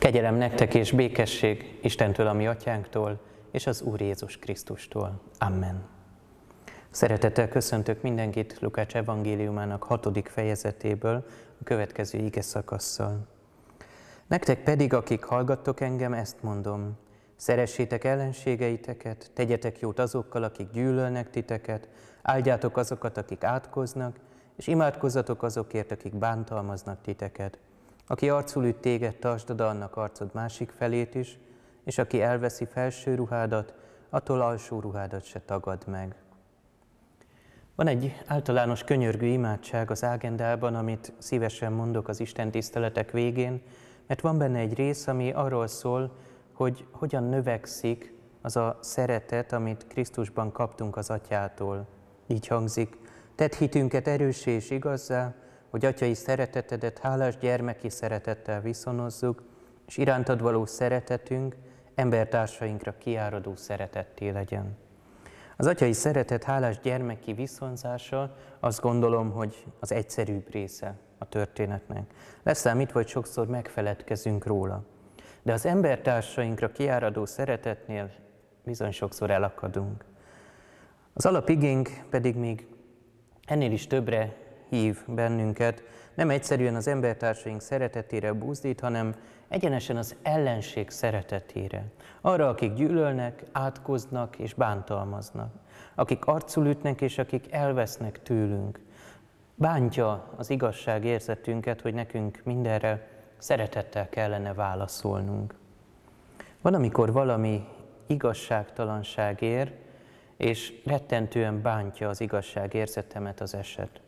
Kegyelem nektek és békesség Istentől, a mi atyánktól, és az Úr Jézus Krisztustól. Amen. Szeretettel köszöntök mindenkit Lukács evangéliumának hatodik fejezetéből, a következő ige szakasszal. Nektek pedig, akik hallgattok engem, ezt mondom, szeressétek ellenségeiteket, tegyetek jót azokkal, akik gyűlölnek titeket, áldjátok azokat, akik átkoznak, és imádkozzatok azokért, akik bántalmaznak titeket – aki arcul üt téged, tartsd oda annak arcod másik felét is, és aki elveszi felső ruhádat, attól alsó ruhádat se tagad meg. Van egy általános könyörgő imádság az ágendában, amit szívesen mondok az Isten tiszteletek végén, mert van benne egy rész, ami arról szól, hogy hogyan növekszik az a szeretet, amit Krisztusban kaptunk az Atyától. Így hangzik, tett hitünket erősé és igazzá, hogy atyai szeretetedet hálás gyermeki szeretettel viszonozzuk, és irántad való szeretetünk embertársainkra kiáradó szeretetté legyen. Az atyai szeretet hálás gyermeki viszonzása azt gondolom, hogy az egyszerűbb része a történetnek. Leszámítva, hogy sokszor megfeledkezünk róla. De az embertársainkra kiáradó szeretetnél bizony sokszor elakadunk. Az alapigénk pedig még ennél is többre hív bennünket, nem egyszerűen az embertársaink szeretetére búzdít, hanem egyenesen az ellenség szeretetére. Arra, akik gyűlölnek, átkoznak és bántalmaznak, akik arcul ütnek és akik elvesznek tőlünk. Bántja az igazság érzetünket, hogy nekünk mindenre szeretettel kellene válaszolnunk. Van, amikor valami igazságtalanság ér, és rettentően bántja az igazság érzetemet az eset.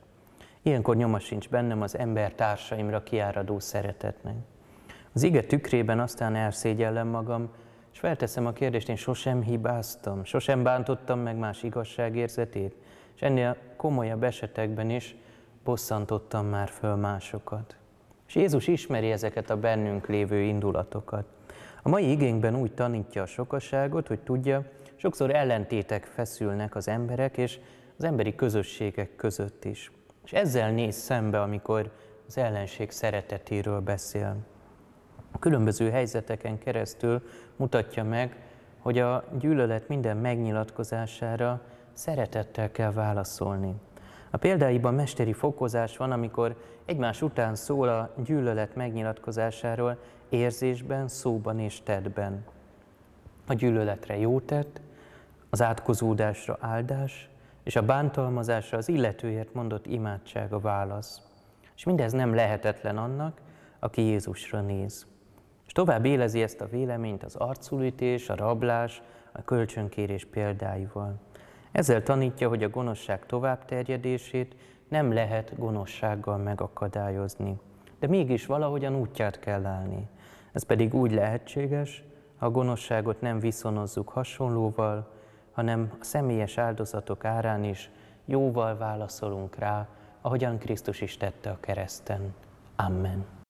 Ilyenkor nyoma sincs bennem az ember társaimra kiáradó szeretetnek. Az ige tükrében aztán elszégyellem magam, és felteszem a kérdést, én sosem hibáztam, sosem bántottam meg más igazságérzetét, és ennél komolyabb esetekben is bosszantottam már föl másokat. És Jézus ismeri ezeket a bennünk lévő indulatokat. A mai igényben úgy tanítja a sokaságot, hogy tudja, sokszor ellentétek feszülnek az emberek és az emberi közösségek között is. És ezzel néz szembe, amikor az ellenség szeretetéről beszél. A különböző helyzeteken keresztül mutatja meg, hogy a gyűlölet minden megnyilatkozására szeretettel kell válaszolni. A példáiban mesteri fokozás van, amikor egymás után szól a gyűlölet megnyilatkozásáról érzésben, szóban és tettben. A gyűlöletre jó tett, az átkozódásra áldás, és a bántalmazásra az illetőért mondott imádság a válasz. És mindez nem lehetetlen annak, aki Jézusra néz. És tovább élezi ezt a véleményt az arculütés, a rablás, a kölcsönkérés példáival. Ezzel tanítja, hogy a gonoszság tovább terjedését nem lehet gonoszsággal megakadályozni, de mégis valahogyan útját kell állni. Ez pedig úgy lehetséges, ha a gonoszságot nem viszonozzuk hasonlóval, hanem a személyes áldozatok árán is jóval válaszolunk rá, ahogyan Krisztus is tette a kereszten. Amen.